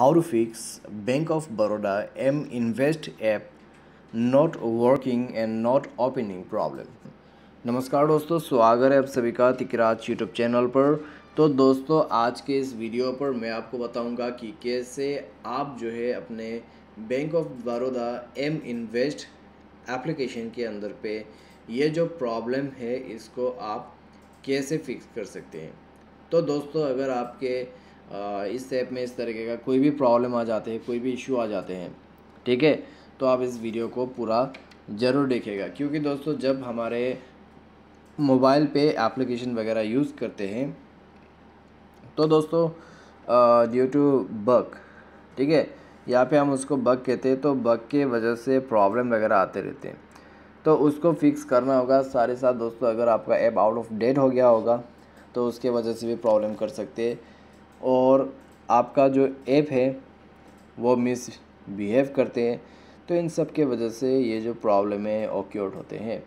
how to fix bank of Baroda M invest app not working and not opening problem नमस्कार दोस्तों स्वागत है आप सभी का तिकराज यूट्यूब चैनल पर तो दोस्तों आज के इस वीडियो पर मैं आपको बताऊंगा कि कैसे आप जो है अपने bank of Baroda M invest application के अंदर पे ये जो प्रॉब्लम है इसको आप कैसे फिक्स कर सकते हैं तो दोस्तों अगर आपके इस ऐप में इस तरीके का कोई भी प्रॉब्लम आ जाते हैं कोई भी इशू आ जाते हैं ठीक है तो आप इस वीडियो को पूरा ज़रूर देखेगा क्योंकि दोस्तों जब हमारे मोबाइल पे एप्लीकेशन वगैरह यूज़ करते हैं तो दोस्तों ड्यू टू बग ठीक है यहाँ पे हम उसको बग कहते हैं तो बग के वजह से प्रॉब्लम वगैरह आते रहते हैं तो उसको फिक्स करना होगा सारे साथ दोस्तों अगर आपका ऐप आउट ऑफ डेट हो गया होगा तो उसके वजह से भी प्रॉब्लम कर सकते हैं और आपका जो ऐप है वो मिस बिहेव करते हैं तो इन सब के वजह से ये जो प्रॉब्लम है ऑक्योर्ड होते हैं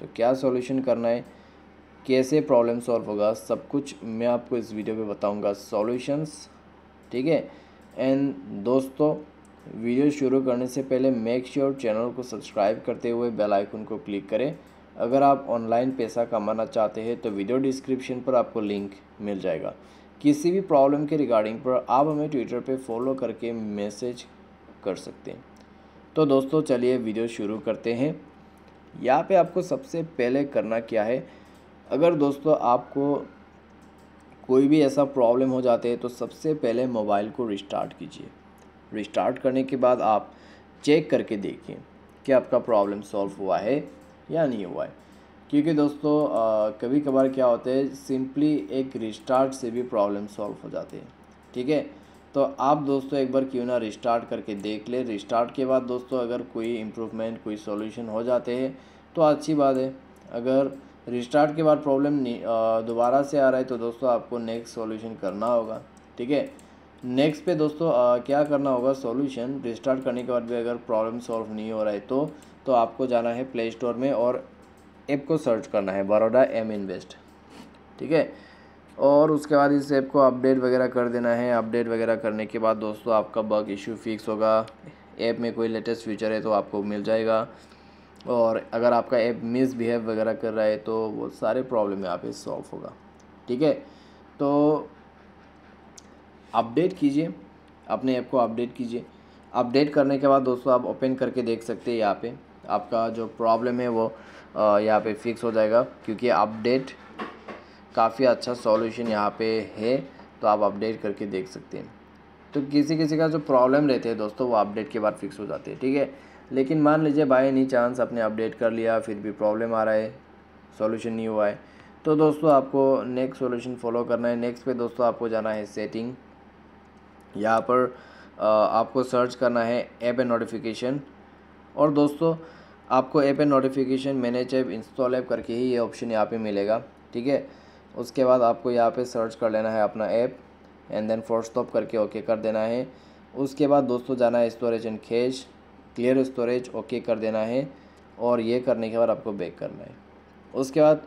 तो क्या सॉल्यूशन करना है कैसे प्रॉब्लम सॉल्व होगा सब कुछ मैं आपको इस वीडियो में बताऊंगा सॉल्यूशंस ठीक है एंड दोस्तों वीडियो शुरू करने से पहले मेक श्योर sure चैनल को सब्सक्राइब करते हुए बेल आइकन को क्लिक करें अगर आप ऑनलाइन पैसा कमाना चाहते हैं तो वीडियो डिस्क्रिप्शन पर आपको लिंक मिल जाएगा किसी भी प्रॉब्लम के रिगार्डिंग पर आप हमें ट्विटर पे फॉलो करके मैसेज कर सकते हैं तो दोस्तों चलिए वीडियो शुरू करते हैं यहाँ पे आपको सबसे पहले करना क्या है अगर दोस्तों आपको कोई भी ऐसा प्रॉब्लम हो जाते हैं तो सबसे पहले मोबाइल को रिस्टार्ट कीजिए रिस्टार्ट करने के बाद आप चेक करके देखिए कि आपका प्रॉब्लम सॉल्व हुआ है या नहीं हुआ है क्योंकि दोस्तों कभी कभार क्या होता है सिंपली एक रिस्टार्ट से भी प्रॉब्लम सॉल्व हो जाती है ठीक है तो आप दोस्तों एक बार क्यों ना रिस्टार्ट करके देख ले रिस्टार्ट के बाद दोस्तों अगर कोई इम्प्रूवमेंट कोई सॉल्यूशन हो जाते हैं तो अच्छी बात है अगर रिस्टार्ट के बाद प्रॉब्लम दोबारा से आ रहा है तो दोस्तों आपको नेक्स्ट सॉल्यूशन करना होगा ठीक है नेक्स्ट पे दोस्तों आ, क्या करना होगा सॉल्यूशन रिस्टार्ट करने के बाद भी अगर प्रॉब्लम सॉल्व नहीं हो रहा है तो तो आपको जाना है प्ले स्टोर में और ऐप को सर्च करना है बड़ोडा एम इन्वेस्ट ठीक है और उसके बाद इस ऐप को अपडेट वगैरह कर देना है अपडेट वगैरह करने के बाद दोस्तों आपका बग इशू फिक्स होगा ऐप में कोई लेटेस्ट फीचर है तो आपको मिल जाएगा और अगर आपका ऐप मिसबिहेव वगैरह कर रहा है तो वो सारे प्रॉब्लम यहाँ पे सॉल्व होगा ठीक है तो अपडेट कीजिए अपने ऐप को अपडेट कीजिए अपडेट करने के बाद दोस्तों आप ओपन करके देख सकते हैं यहाँ पर आपका जो प्रॉब्लम है वो यहाँ पे फिक्स हो जाएगा क्योंकि अपडेट काफ़ी अच्छा सॉल्यूशन यहाँ पे है तो आप अपडेट करके देख सकते हैं तो किसी किसी का जो प्रॉब्लम रहते हैं दोस्तों वो अपडेट के बाद फिक्स हो जाते हैं ठीक है लेकिन मान लीजिए बाई एनी चांस आपने अपडेट कर लिया फिर भी प्रॉब्लम आ रहा है सॉल्यूशन नहीं हुआ है तो दोस्तों आपको नेक्स्ट सॉल्यूशन फॉलो करना है नेक्स्ट पे दोस्तों आपको जाना है सेटिंग यहाँ पर आपको सर्च करना है ऐप एंड नोटिफिकेशन और दोस्तों आपको app and notification manage app install app करके ही ये ऑप्शन यहाँ पे मिलेगा ठीक है उसके बाद आपको यहाँ पे सर्च कर लेना है अपना app and then force stop करके ओके कर देना है उसके बाद दोस्तों जाना है storage and cache clear storage okay कर देना है और ये करने के बाद आपको बैक करना है उसके बाद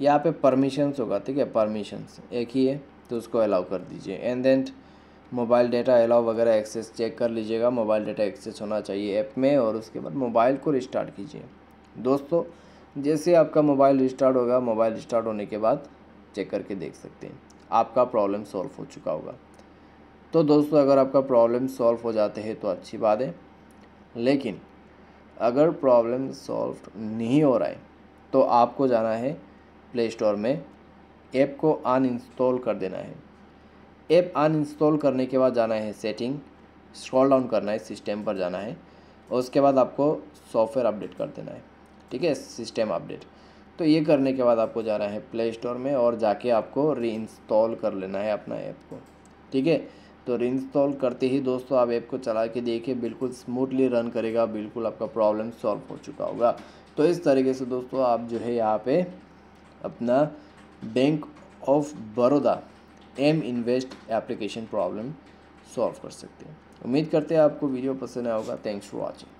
यहाँ पे परमिशंस होगा ठीक है परमिशंस एक ही है तो उसको अलाउ कर दीजिए and then mobile data allow वगैरह एक्सेस चेक कर लीजिएगा मोबाइल डाटा एक्सेस होना चाहिए ऐप में और उसके बाद मोबाइल को रिस्टार्ट कीजिए दोस्तों जैसे आपका मोबाइल रिस्टार्ट होगा मोबाइल रिस्टार्ट होने के बाद चेक करके देख सकते हैं आपका प्रॉब्लम सॉल्व हो चुका होगा तो दोस्तों अगर आपका प्रॉब्लम सॉल्व हो जाते हैं तो अच्छी बात है लेकिन अगर प्रॉब्लम सॉल्व नहीं हो रहा है तो आपको जाना है प्ले स्टोर में ऐप को अनइंस्टॉल कर देना है ऐप अनइंस्टॉल करने के बाद जाना है सेटिंग स्क्रॉल डाउन करना है सिस्टम पर जाना है और उसके बाद आपको सॉफ्टवेयर अपडेट कर देना है ठीक है सिस्टम अपडेट तो ये करने के बाद आपको जाना है प्ले स्टोर में और जाके आपको री इंस्टॉल कर लेना है अपना ऐप को ठीक है तो री इंस्टॉल करते ही दोस्तों आप ऐप को चला के देखिए बिल्कुल स्मूथली रन करेगा बिल्कुल आपका प्रॉब्लम सॉल्व हो चुका होगा तो इस तरीके से दोस्तों आप जो है यहाँ पे अपना bank of Baroda M invest application problem solve कर सकते हैं उम्मीद करते हैं आपको वीडियो पसंद आया होगा थैंक्स फॉर वॉचिंग